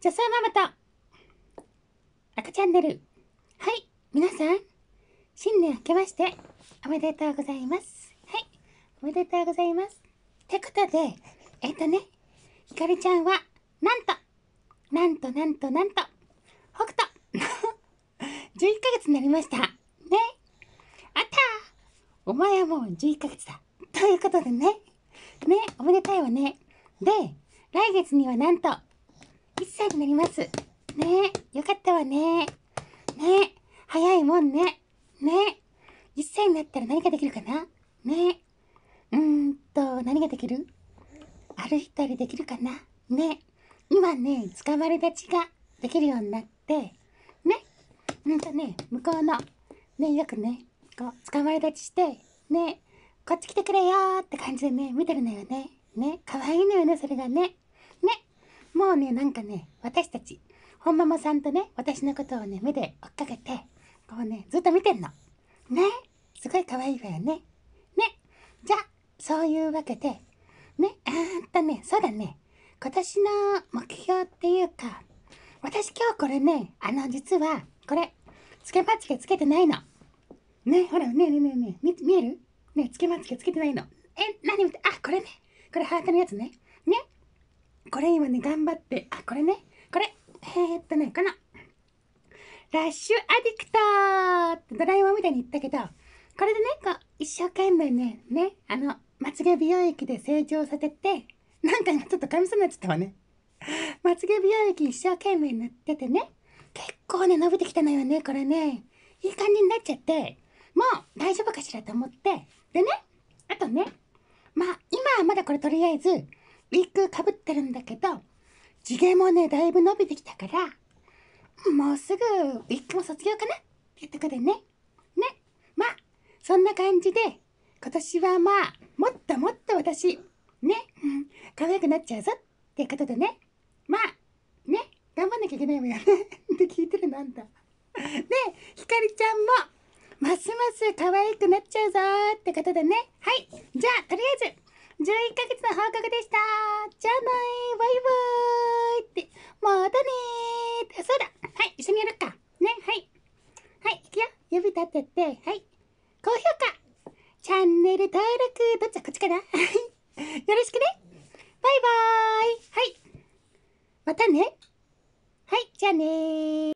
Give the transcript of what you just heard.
じゃさママと赤チャンネルはい皆さん新年明けましておめでとうございますはいおめでとうございますてことでえっ、ー、とねひかりちゃんはなんとなんとなんとなんと北斗11 ヶ月になりましたねあったお前はもう11ヶ月だということでねねおめでたいわねで来月にはなんと1歳になります。ねえ、よかったわね。ねえ、早いもんね。ねえ、1歳になったら何ができるかなねえ。うーんと、何ができる歩いたりできるかなねえ。今ね、捕まり立ちができるようになって、ね。うんとね、向こうの、ね、よくね、こう、捕まり立ちして、ね、こっち来てくれよって感じでね、見てるのよね。ね、可愛いのよね、それがね。もうね、なんかね、私たち、本ママさんとね、私のことをね、目で追っかけて、こうね、ずっと見てんの。ね。すごい可愛いわよね。ね。じゃあ、そういうわけで、ね、あーっとね、そうだね。今年の目標っていうか、私今日これね、あの、実は、これ、つけまつげつけてないの。ね、ほら、ねえねえねえねえ、見見えるね、つけまつげつけてないの。え、何見て、あ、これね。これハートのやつね。ね。これ今ね、頑張って、あ、これね、これ、えー、っとね、この、ラッシュアディクトってドラえもんみたいに言ったけど、これでね、こう、一生懸命ね、ね、あの、まつげ美容液で成長させて、なんかちょっと噛みそうになっちゃったわね。まつげ美容液一生懸命塗っててね、結構ね、伸びてきたのよね、これね。いい感じになっちゃって、もう大丈夫かしらと思って、でね、あとね、まあ、今はまだこれとりあえず、ウィッグかぶってるんだけど、地毛もね、だいぶ伸びてきたから、もうすぐウィッグも卒業かなってとこでね。ね。まあ、そんな感じで、今年はまあ、もっともっと私、ね、うん、可愛くなっちゃうぞってことでね。まあ、ね、頑張んなきゃいけないわよね って聞いてるのあんだ。で、ひかりちゃんも、ますます可愛くなっちゃうぞってことでね。はい。じゃあ、とりあえず、11ヶ月の報告でしたじゃあないバイバーイって、またねーそうだはい、一緒にやるか。ね、はい。はい、いくよ。指立てて、はい。高評価チャンネル登録どっちだこっちかなよろしくねバイバーイはい。またねはい、じゃあね